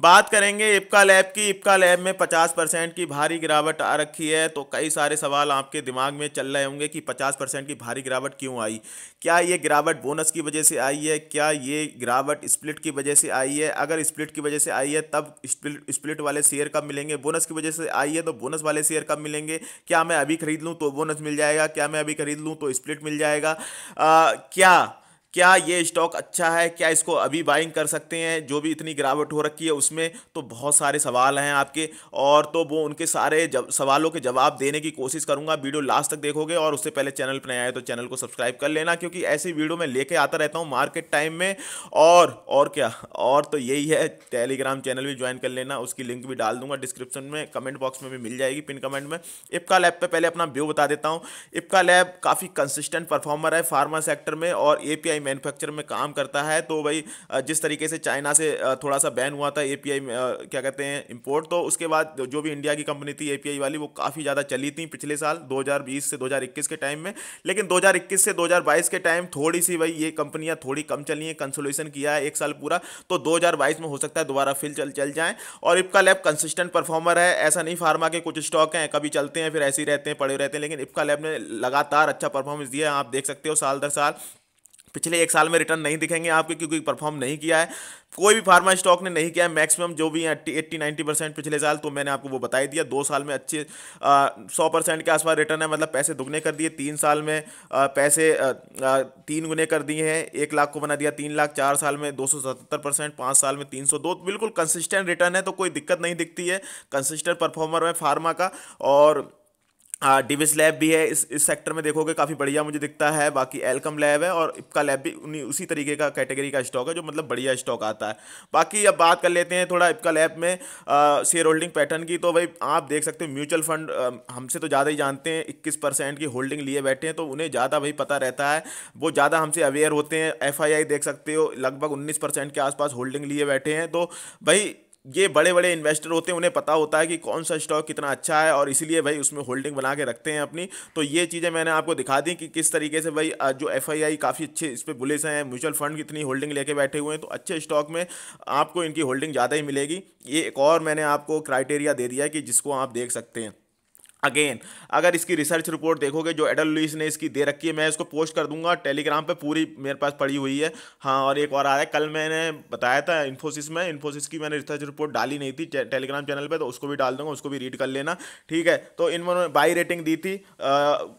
बात करेंगे इपका लैब की इपका लैब में पचास परसेंट की भारी गिरावट आ रखी है तो कई सारे सवाल आपके दिमाग में चल रहे होंगे कि पचास परसेंट की भारी गिरावट क्यों आई क्या ये गिरावट बोनस की वजह से आई है क्या ये गिरावट स्प्लिट की वजह से आई है अगर स्प्लिट की वजह से आई है तब स्प्लिट स्प्लिट वाले शेयर कब मिलेंगे बोनस की वजह से आई है तो बोनस वाले शेयर कब मिलेंगे क्या मैं अभी खरीद लूँ तो बोनस मिल जाएगा क्या मैं अभी खरीद लूँ तो स्प्लिट मिल जाएगा क्या क्या ये स्टॉक अच्छा है क्या इसको अभी बाइंग कर सकते हैं जो भी इतनी गिरावट हो रखी है उसमें तो बहुत सारे सवाल हैं आपके और तो वो उनके सारे जब, सवालों के जवाब देने की कोशिश करूंगा वीडियो लास्ट तक देखोगे और उससे पहले चैनल पर नया आए तो चैनल को सब्सक्राइब कर लेना क्योंकि ऐसी वीडियो मैं लेके आता रहता हूँ मार्केट टाइम में और और क्या और तो यही है टेलीग्राम चैनल भी ज्वाइन कर लेना उसकी लिंक भी डाल दूंगा डिस्क्रिप्शन में कमेंट बॉक्स में भी मिल जाएगी पिन कमेंट में इपका लैब पर पहले अपना व्यू बता देता हूँ इपका लैब काफ़ी कंसिस्टेंट परफॉर्मर है फार्मा सेक्टर में और ए मैन्युफैक्चर में काम करता है तो भाई जिस तरीके से चाइना से थोड़ा सा बैन हुआ था ए क्या कहते हैं इम्पोर्ट तो उसके बाद जो भी इंडिया की कंपनी थी ए वाली वो काफ़ी ज़्यादा चली थी पिछले साल दो से दो के टाइम में लेकिन दो से दो के टाइम थोड़ी सी भाई ये कंपनियां थोड़ी कम चली हैं कंसोलेशन किया है एक साल पूरा तो दो में हो सकता है दोबारा फिल चल चल जाएँ और इपका लैब कंसिस्टेंट परफॉर्मर है ऐसा नहीं फार्मा के कुछ स्टॉक हैं कभी चलते हैं फिर ऐसे ही रहते हैं पड़े रहते हैं लेकिन इपका लैब ने लगातार अच्छा परफॉर्मेंस दिया है आप देख सकते हो साल दर साल पिछले एक साल में रिटर्न नहीं दिखेंगे आपके क्योंकि परफॉर्म नहीं किया है कोई भी फार्मा स्टॉक ने नहीं किया है मैक्सिमम जो भी है एट्टी नाइन्टी परसेंट पिछले साल तो मैंने आपको वो बताई दिया दो साल में अच्छे सौ परसेंट के आसपास रिटर्न है मतलब पैसे दुगने कर दिए तीन साल में आ, पैसे आ, आ, तीन गुने कर दिए हैं एक लाख को बना दिया तीन लाख चार साल में दो सौ सतहत्तर परसेंट पाँच साल में तीन सौ दो बिल्कुल कंसिस्टेंट रिटर्न है तो कोई दिक्कत नहीं दिखती है कंसिस्टेंट परफॉर्मर है फार्मा का और डिविस हाँ, लैब भी है इस इस सेक्टर में देखोगे काफ़ी बढ़िया मुझे दिखता है बाकी एलकम लैब है और इपका लैब भी उन्हीं उसी तरीके का कैटेगरी का स्टॉक है जो मतलब बढ़िया स्टॉक आता है बाकी अब बात कर लेते हैं थोड़ा इपका लैब में शेयर होल्डिंग पैटर्न की तो भाई आप देख सकते हो म्यूचुअल फंड हमसे तो ज़्यादा ही जानते हैं इक्कीस की होल्डिंग लिए बैठे हैं तो उन्हें ज़्यादा भाई पता रहता है वो ज़्यादा हमसे अवेयर होते हैं एफ देख सकते हो लगभग उन्नीस के आसपास होल्डिंग लिए बैठे हैं तो भाई ये बड़े बड़े इन्वेस्टर होते हैं उन्हें पता होता है कि कौन सा स्टॉक कितना अच्छा है और इसीलिए भाई उसमें होल्डिंग बना के रखते हैं अपनी तो ये चीज़ें मैंने आपको दिखा दी कि किस तरीके से भाई जो एफ काफ़ी अच्छे इस पर बुलिस हैं म्यूचुअल फंड कितनी होल्डिंग लेके बैठे हुए हैं तो अच्छे स्टॉक में आपको इनकी होल्डिंग ज़्यादा ही मिलेगी ये एक और मैंने आपको क्राइटेरिया दे दिया कि जिसको आप देख सकते हैं अगेन अगर इसकी रिसर्च रिपोर्ट देखोगे जो एडल लुइस ने इसकी दे रखी है मैं इसको पोस्ट कर दूंगा टेलीग्राम पे पूरी मेरे पास पड़ी हुई है हाँ और एक और आ रहा है कल मैंने बताया था इन्फोसिस में इन्फोसिस की मैंने रिसर्च रिपोर्ट डाली नहीं थी टेलीग्राम चैनल पे तो उसको भी डाल दूंगा उसको भी रीड कर लेना ठीक है तो इन्होंने बाई रेटिंग दी थी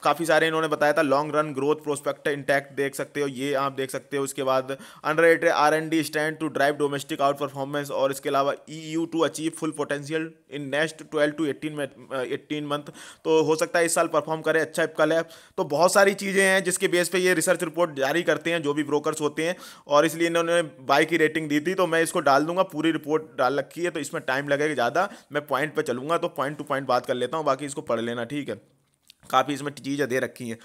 काफ़ी सारे इन्होंने बताया था long run growth prospect intact देख सकते हो ये आप देख सकते हो उसके बाद under R and D stand to drive domestic outperformance और इसके अलावा E U to achieve full potential in next twelve to eighteen eighteen month तो हो सकता है इस साल परफॉर्म करे अच्छा एपकल है तो बहुत सारी चीज़ें हैं जिसके बेस पे ये रिसर्च रिपोर्ट जारी करते हैं जो भी ब्रोकर्स होते हैं और इसलिए इन्होंने बाई की रेटिंग दी थी तो मैं इसको डाल दूंगा पूरी रिपोर्ट डाल रखी है तो इसमें टाइम लगेगा ज़्यादा मैं पॉइंट पर चलूँगा तो पॉइंट टू पॉइंट बात कर लेता हूँ बाकी इसको पढ़ लेना ठीक है काफ़ी इसमें चीज़ें दे रखी हैं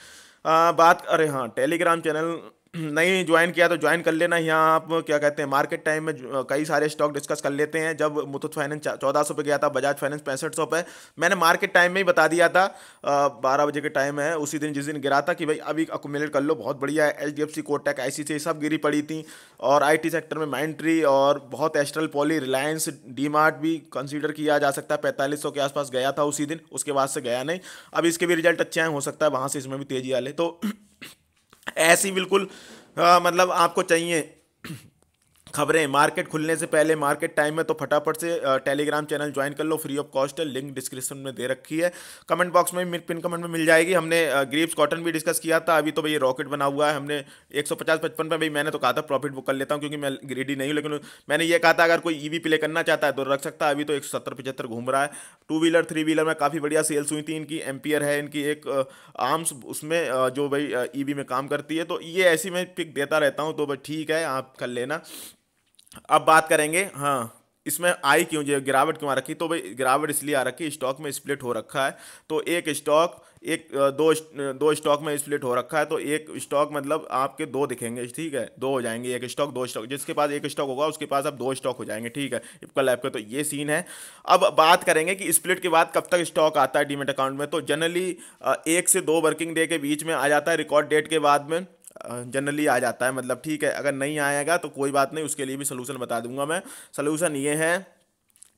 बात अरे हाँ टेलीग्राम चैनल नहीं ज्वाइन किया तो ज्वाइन कर लेना यहाँ आप क्या कहते हैं मार्केट टाइम में कई सारे स्टॉक डिस्कस कर लेते हैं जब मुथुत फाइनेंस चौदह सौ पे गया था बजाज फाइनेंस पैंसठ सौ पर मैंने मार्केट टाइम में ही बता दिया था बारह बजे के टाइम है उसी दिन जिस दिन गिरा था कि भाई अभी अकोमिलेट कर लो बहुत बढ़िया है H D F C Kotak I C सब गिरी पड़ी थी और आई टी सेक्टर में माइंट्री और बहुत Astral Poly Reliance D Mart भी कंसिडर किया जा सकता है पैंतालीस सौ के आसपास गया था उसी दिन उसके बाद से गया नहीं अब इसके भी रिजल्ट अच्छे हैं हो सकता है वहाँ से इसमें भी तेजी आ ले तो ऐसी बिल्कुल आ, हाँ, मतलब आपको चाहिए खबरें मार्केट खुलने से पहले मार्केट टाइम में तो फटाफट से टेलीग्राम चैनल ज्वाइन कर लो फ्री ऑफ कॉस्ट है लिंक डिस्क्रिप्शन में दे रखी है कमेंट बॉक्स में भी पिन कमेंट में मिल जाएगी हमने ग्रीप्स कॉटन भी डिस्कस किया था अभी तो भाई रॉकेट बना हुआ है हमने एक सौ पचास पचपन में भाई मैंने तो कहा था प्रॉफिट बुक कर लेता हूँ क्योंकि मैं ग्रेडी नहीं हूँ लेकिन मैंने ये कहा था अगर कोई ई e प्ले करना चाहता है तो रख सकता है अभी तो एक सौ सत्तर पचहत्तर घूम रहा है टू व्हीलर थ्री व्हीलर में काफ़ी बढ़िया सेल्स हुई थी इनकी एम्पियर है इनकी एक आर्म्स उसमें जो भाई ई e में काम करती है तो ये ऐसी मैं पिक देता रहता हूँ तो भाई ठीक है आप कर लेना अब बात करेंगे हाँ इसमें आई क्यों जो गिरावट क्यों आ रखी तो भाई गिरावट इसलिए आ रखी स्टॉक में स्प्लिट हो रखा है तो एक स्टॉक एक दो दो स्टॉक में स्प्लिट हो रखा है तो एक स्टॉक मतलब आपके दो दिखेंगे ठीक है दो हो जाएंगे एक स्टॉक दो स्टॉक जिसके पास एक स्टॉक होगा उसके पास अब दो स्टॉक हो जाएंगे ठीक है ऐप के तो ये सीन है अब बात करेंगे कि स्प्लिट के बाद कब तक स्टॉक आता है डीमेट अकाउंट में तो जनरली एक से दो वर्किंग डे के बीच में आ जाता है रिकॉर्ड डेट के बाद में जनरली आ जाता है मतलब ठीक है अगर नहीं आएगा तो कोई बात नहीं उसके लिए भी सोल्यूशन बता दूंगा मैं सोल्यूशन ये है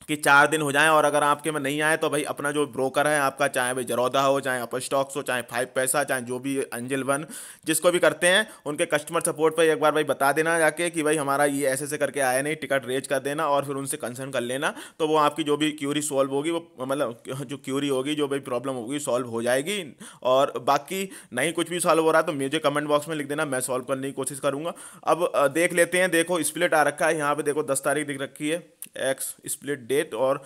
कि चार दिन हो जाएं और अगर आपके में नहीं आए तो भाई अपना जो ब्रोकर है आपका चाहे भाई जरौदा हो चाहे अपर स्टॉक्स हो चाहे फाइव पैसा चाहे जो भी अंजिल वन जिसको भी करते हैं उनके कस्टमर सपोर्ट पर एक बार भाई बता देना जाके कि भाई हमारा ये ऐसे ऐसे करके आया नहीं टिकट रेज कर देना और फिर उनसे कंसर्न कर लेना तो वो आपकी जो भी क्यूरी सॉल्व होगी वो मतलब जो क्यूरी होगी जो भाई प्रॉब्लम होगी सॉल्व हो जाएगी और बाकी नहीं कुछ भी सॉल्व हो रहा तो मुझे कमेंट बॉक्स में लिख देना मैं सॉल्व करने की कोशिश करूँगा अब देख लेते हैं देखो स्प्लिट आ रखा है यहाँ पर देखो दस तारीख दिख रखी है एक्स स्प्लिट डेट और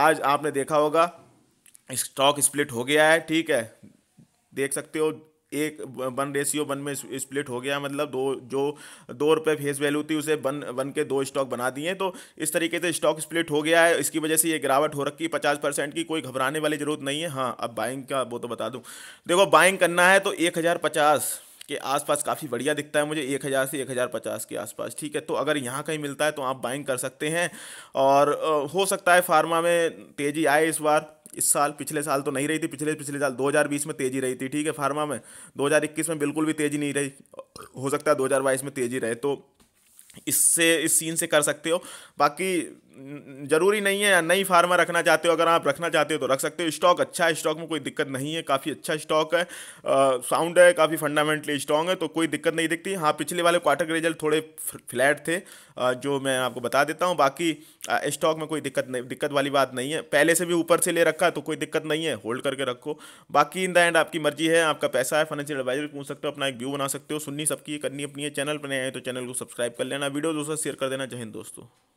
आज आपने देखा होगा स्टॉक स्प्लिट हो गया है ठीक है देख सकते हो एक वन रेशियो वन में स्प्लिट हो गया मतलब दो जो दो रुपये फेस वैल्यू थी उसे वन वन के दो स्टॉक बना दिए तो इस तरीके से स्टॉक स्प्लिट हो गया है इसकी वजह से ये गिरावट हो रखी है पचास परसेंट की कोई घबराने वाली जरूरत नहीं है हाँ अब बाइंग का वो तो बता दूँ देखो बाइंग करना है तो एक हज़ार पचास के आसपास काफ़ी बढ़िया दिखता है मुझे एक हज़ार से एक हज़ार पचास के आसपास ठीक है तो अगर यहाँ कहीं मिलता है तो आप बाइंग कर सकते हैं और हो सकता है फार्मा में तेज़ी आए इस बार इस साल पिछले साल तो नहीं रही थी पिछले पिछले साल 2020 में तेज़ी रही थी ठीक है फार्मा में 2021 में बिल्कुल भी तेज़ी नहीं रही हो सकता है 2022 में तेज़ी रहे तो इससे इस सीन से कर सकते हो बाकी ज़रूरी नहीं है नई फार्मा रखना चाहते हो अगर आप रखना चाहते हो तो रख सकते हो स्टॉक अच्छा है स्टॉक में कोई दिक्कत नहीं है काफ़ी अच्छा स्टॉक है साउंड है काफ़ी फंडामेंटली स्ट्रॉन्ग है तो कोई दिक्कत नहीं दिखती हाँ पिछले वाले क्वार्टर के रिजल्ट थोड़े फ्लैट थे जो मैं आपको बता देता हूँ बाकी स्टॉक में कोई दिक्कत नहीं दिक्कत वाली बात नहीं है पहले से भी ऊपर से ले रखा तो कोई दिक्कत नहीं है होल्ड करके रखो बाकी इन द एंड आपकी मर्जी है आपका पैसा है फाइनेंशियल एडवाइजर पूछ सकते हो अपना एक व्यू बना सकते हो सुननी सबकी करनी अपनी है चैनल पर नए आए तो चैनल को सब्सक्राइब कर लेना वीडियो दोस्तों शेयर कर देना जय हिंद दोस्तों